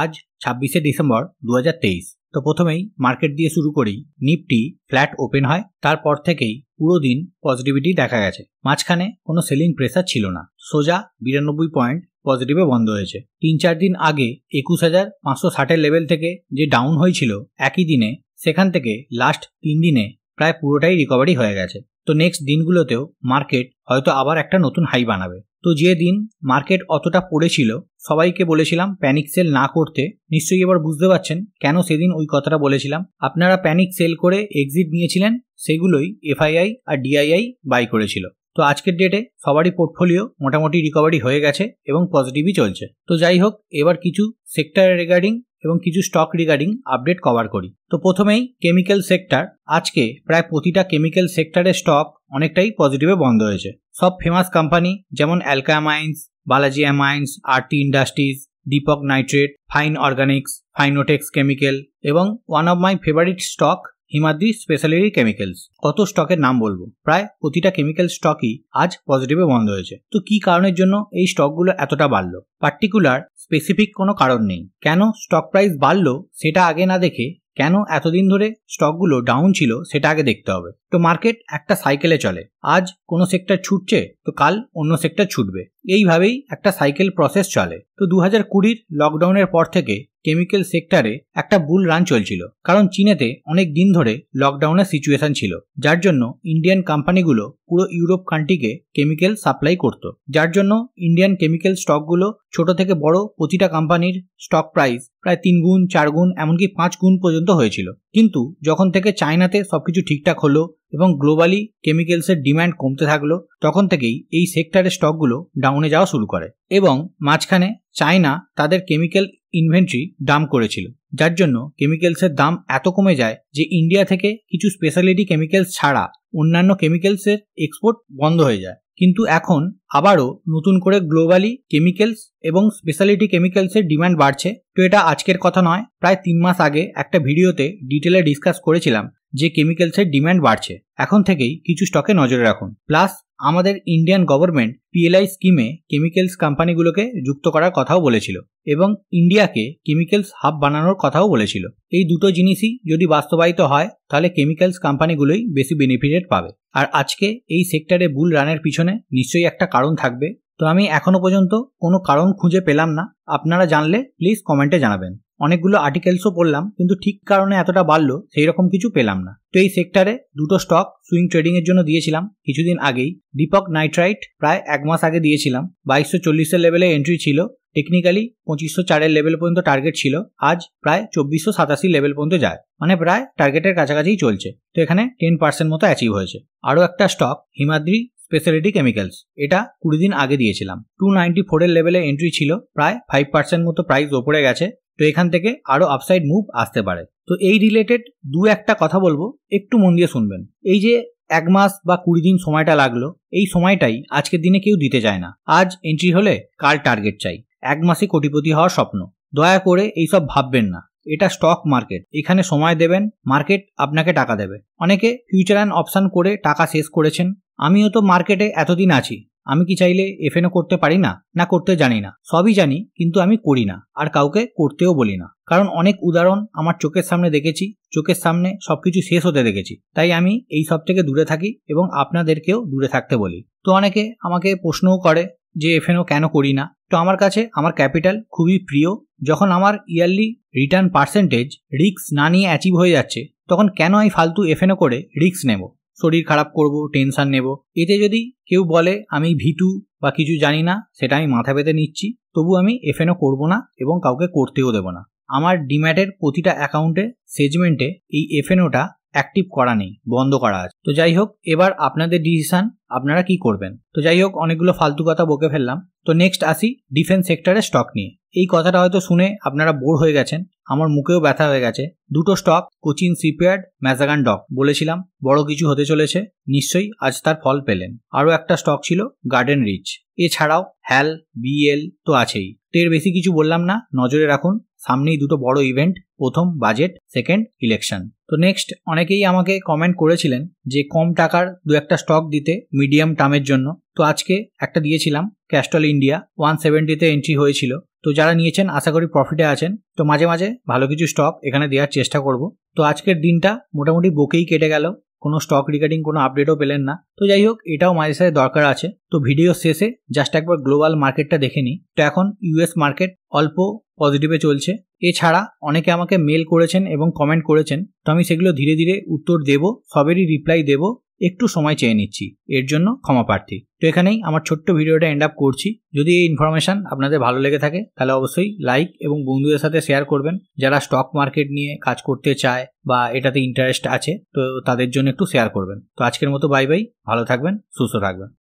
আজ ছাব্বিশে ডিসেম্বর দু তো প্রথমেই মার্কেট দিয়ে শুরু করি নিফটি ফ্ল্যাট ওপেন হয় তারপর থেকেই পুরো দিন পজিটিভিটি দেখা গেছে মাঝখানে কোনো সেলিং প্রেসার ছিল না সোজা বিরানব্বই পয়েন্ট পজিটিভে বন্ধ হয়েছে তিন চার দিন আগে একুশ হাজার পাঁচশো ষাটের লেভেল থেকে যে ডাউন হয়েছিল একই দিনে সেখান থেকে লাস্ট তিন দিনে প্রায় পুরোটাই রিকভারি হয়ে গেছে তো নেক্সট দিনগুলোতেও মার্কেট হয়তো আবার একটা নতুন হাই বানাবে তো যে দিন মার্কেট অতটা পড়েছিল সবাইকে বলেছিলাম প্যানিক সেল না করতে নিশ্চয়ই এবার বুঝতে পারছেন কেন সেদিন ওই কথাটা বলেছিলাম আপনারা প্যানিক সেল করে এক্সিট নিয়েছিলেন সেগুলোই এফআইআই আর ডিআইআই বাই করেছিল তো আজকের ডেটে সবারই পোর্টফোলিও মোটামুটি রিকভারি হয়ে গেছে এবং পজিটিভই চলছে তো যাই হোক এবার কিছু সেক্টর রিগার্ডিং এবং কিছু স্টক রিগার্ডিং আপডেট কভার করি তো প্রথমেই কেমিক্যাল সেক্টর আজকে প্রায় প্রতিটা কেমিক্যাল সেক্টরের স্টক অনেকটাই পজিটিভে বন্ধ হয়েছে সব ফেমাস কোম্পানি যেমন অ্যালকামাইন্স বালাজি অ্যামাইন্স আরটি ইন্ডাস্ট্রিজ দীপক নাইট্রেট ফাইন অর্গানিক্স ফাইনোটেক্স কেমিক্যাল এবং one of my favourite stock Himadri Speciality Chemicals কত স্টকের নাম বলবো প্রায় প্রতিটা কেমিক্যাল স্টকই আজ পজিটিভে বন্ধ হয়েছে তো কি কারণের জন্য এই স্টকগুলো এতটা বাড়লো পার্টিকুলার স্পেসিফিক কোনো কারণ নেই কেন স্টক প্রাইস বাড়লো সেটা আগে না দেখে কেন এতদিন ধরে স্টকগুলো ডাউন ছিল সেটা আগে দেখতে হবে তো মার্কেট একটা সাইকেলে চলে আজ কোনো সেক্টর ছুটছে তো কাল অন্য সেক্টর ছুটবে এইভাবেই একটা সাইকেল প্রসেস চলে তো দু হাজার কুড়ির লকডাউনের পর থেকে কেমিক্যাল সেক্টরে একটা বুল রান চলছিল কারণ চীনেতে অনেক দিন ধরে লকডাউনের সিচুয়েশন ছিল যার জন্য ইন্ডিয়ান কোম্পানিগুলো পুরো ইউরোপ কান্ট্রিকে কেমিক্যাল সাপ্লাই করত যার জন্য ইন্ডিয়ান কেমিক্যাল স্টকগুলো ছোট থেকে বড় প্রতিটা কোম্পানির স্টক প্রাইস প্রায় তিন গুণ চার গুণ এমনকি পাঁচ গুণ পর্যন্ত হয়েছিল কিন্তু যখন থেকে চায়নাতে সবকিছু ঠিকঠাক হলো এবং গ্লোবালি কেমিক্যালসের ডিম্যান্ড কমতে থাকলো তখন থেকেই এই সেক্টরের স্টকগুলো ডাউনে যাওয়া শুরু করে এবং মাঝখানে চায়না তাদের কেমিক্যাল ইনভেন্ট্রি দাম করেছিল যার জন্য কেমিক্যালসের দাম এত কমে যায় যে ইন্ডিয়া থেকে কিছু স্পেশালিটি কেমিক্যালস ছাড়া অন্যান্য কেমিক্যালসের এক্সপোর্ট বন্ধ হয়ে যায় কিন্তু এখন আবারও নতুন করে গ্লোবালি কেমিক্যালস এবং স্পেশালিটি কেমিক্যালসের ডিমান্ড বাড়ছে তো এটা আজকের কথা নয় প্রায় তিন মাস আগে একটা ভিডিওতে ডিটেলে ডিসকাস করেছিলাম যে কেমিক্যালসের ডিমান্ড বাড়ছে এখন থেকেই কিছু স্টকে নজরে রাখুন প্লাস আমাদের ইন্ডিয়ান গভর্নমেন্ট পিএলআই স্কিমে কেমিক্যালস কোম্পানিগুলোকে যুক্ত করার কথাও বলেছিল এবং ইন্ডিয়াকে কেমিক্যালস হাব বানানোর কথাও বলেছিল এই দুটো জিনিসই যদি বাস্তবায়িত হয় তাহলে কেমিক্যালস কোম্পানিগুলোই বেশি বেনিফিটেড পাবে আর আজকে এই সেক্টরে বুল রানের পিছনে নিশ্চয়ই একটা কারণ থাকবে তো আমি এখনও পর্যন্ত কোনো কারণ খুঁজে পেলাম না আপনারা জানলে প্লিজ কমেন্টে জানাবেন অনেকগুলো আর্টিকেলসও পড়লাম কিন্তু ঠিক কারণে এতটা বাড়লো সেই রকম কিছু পেলাম না তো এই সেক্টরে দুটো স্টক সুইং ট্রেডিংয়ের জন্য দিয়েছিলাম কিছুদিন আগেই দীপক নাইট্রাইট প্রায় এক মাস আগে দিয়েছিলাম বাইশশো চল্লিশের লেভেলে এন্ট্রি ছিল টেকনিক্যালি পঁচিশশো চারের লেভেল পর্যন্ত টার্গেট ছিল আজ প্রায় চব্বিশশো সাতাশি লেভেল পর্যন্ত যায় মানে প্রায় টার্গেটের কাছাকাছি চলছে তো এখানে টেন পার্সেন্ট মতো অ্যাচিভ হয়েছে আরও একটা স্টক হিমাদ্রি স্পেশালিটি কেমিক্যালস এটা কুড়ি দিন আগে দিয়েছিলাম টু নাইনটি ফোরের লেভেলে এন্ট্রি ছিল প্রায় ফাইভ পার্সেন্ট মতো প্রাইস ওপরে গেছে তো এখান থেকে আরও আপসাইড মুভ আসতে পারে তো এই রিলেটেড দু একটা কথা বলবো একটু মন দিয়ে শুনবেন এই যে এক মাস বা কুড়ি দিন সময়টা লাগলো এই সময়টাই আজকের দিনে কেউ দিতে চায় না আজ এন্ট্রি হলে কাল টার্গেট চাই এক মাসে কোটিপতি হওয়ার স্বপ্ন দয়া করে এইসব ভাববেন না এটা স্টক মার্কেট এখানে সময় দেবেন মার্কেট আপনাকে টাকা দেবে অনেকে ফিউচার অ্যান্ড অপশান করে টাকা শেষ করেছেন আমিও তো মার্কেটে এতদিন আছি আমি কি চাইলে এফএনও করতে পারি না না করতে জানি না সবই জানি কিন্তু আমি করি না আর কাউকে করতেও বলি না কারণ অনেক উদাহরণ আমার চোখের সামনে দেখেছি চোখের সামনে সবকিছু শেষ হতে দেখেছি তাই আমি এই সব থেকে দূরে থাকি এবং আপনাদেরকেও দূরে থাকতে বলি তো অনেকে আমাকে প্রশ্নও করে যে এফএনও কেন করি না তো আমার কাছে আমার ক্যাপিটাল খুবই প্রিয় যখন আমার ইয়ারলি রিটার্ন পার্সেন্টেজ রিক্স না নিয়ে অ্যাচিভ হয়ে যাচ্ছে তখন কেন আমি ফালতু এফএনও করে রিক্স নেব শরীর খারাপ করব টেনশান নেব এতে যদি কেউ বলে আমি ভিটু বা কিছু জানি না সেটা আমি মাথা পেতে নিচ্ছি তবু আমি এফএনও করব না এবং কাউকে করতেও দেবো না আমার ডিম্যাটের প্রতিটা অ্যাকাউন্টে সেজমেন্টে এই এফএনওটা অ্যাক্টিভ করা নেই বন্ধ করা আছে তো যাই হোক এবার আপনাদের ডিসিশান আপনারা কি করবেন তো যাই হোক অনেকগুলো ফালতু কথা বকে ফেললাম তো নেক্সট আসি ডিফেন্স সেক্টরের স্টক নিয়ে এই কথাটা হয়তো শুনে আপনারা বোর হয়ে গেছেন আমার মুখেও ব্যথা হয়ে গেছে দুটো স্টক কোচিন সিপিয়ার্ড ম্যাজাগান ডক বলেছিলাম বড় কিছু হতে চলেছে নিশ্চয়ই আজ তার ফল পেলেন আরও একটা স্টক ছিল গার্ডেন রিচ এছাড়াও হ্যাল বিএল তো আছেই টের বেশি কিছু বললাম না নজরে রাখুন সামনেই দুটো বড় ইভেন্ট প্রথম বাজেট সেকেন্ড ইলেকশন তো নেক্সট অনেকেই আমাকে কমেন্ট করেছিলেন যে কম টাকার দু একটা স্টক দিতে মিডিয়াম টার্মের জন্য তো আজকে একটা দিয়েছিলাম ক্যাস্টল ইন্ডিয়া ওয়ান সেভেন্টিতে এন্ট্রি হয়েছিল তো যারা নিয়েছেন আশা করি প্রফিটে আছেন তো মাঝে মাঝে ভালো কিছু স্টক এখানে দেওয়ার চেষ্টা করব তো আজকের দিনটা মোটামুটি বকেই কেটে গেল কোনো স্টক রিগার্ডিং কোনো আপডেটও পেলেন না তো যাই হোক এটাও মাঝে সাথে দরকার আছে তো ভিডিও শেষে জাস্ট একবার গ্লোবাল মার্কেটটা দেখে নিই তো এখন ইউএস মার্কেট অল্প পজিটিভে চলছে এছাড়া অনেকে আমাকে মেল করেছেন এবং কমেন্ট করেছেন তো আমি সেগুলো ধীরে ধীরে উত্তর দেব সবেরই রিপ্লাই দেব একটু সময় চেয়ে নিচ্ছি এর জন্য ক্ষমা প্রার্থী তো এখানেই আমার ছোট্ট ভিডিওটা এন্ড আপ করছি যদি এই ইনফরমেশান আপনাদের ভালো লেগে থাকে তাহলে অবশ্যই লাইক এবং বন্ধুদের সাথে শেয়ার করবেন যারা স্টক মার্কেট নিয়ে কাজ করতে চায় বা এটাতে ইন্টারেস্ট আছে তো তাদের জন্য একটু শেয়ার করবেন তো আজকের মতো বাই বাই ভালো থাকবেন সুস্থ থাকবেন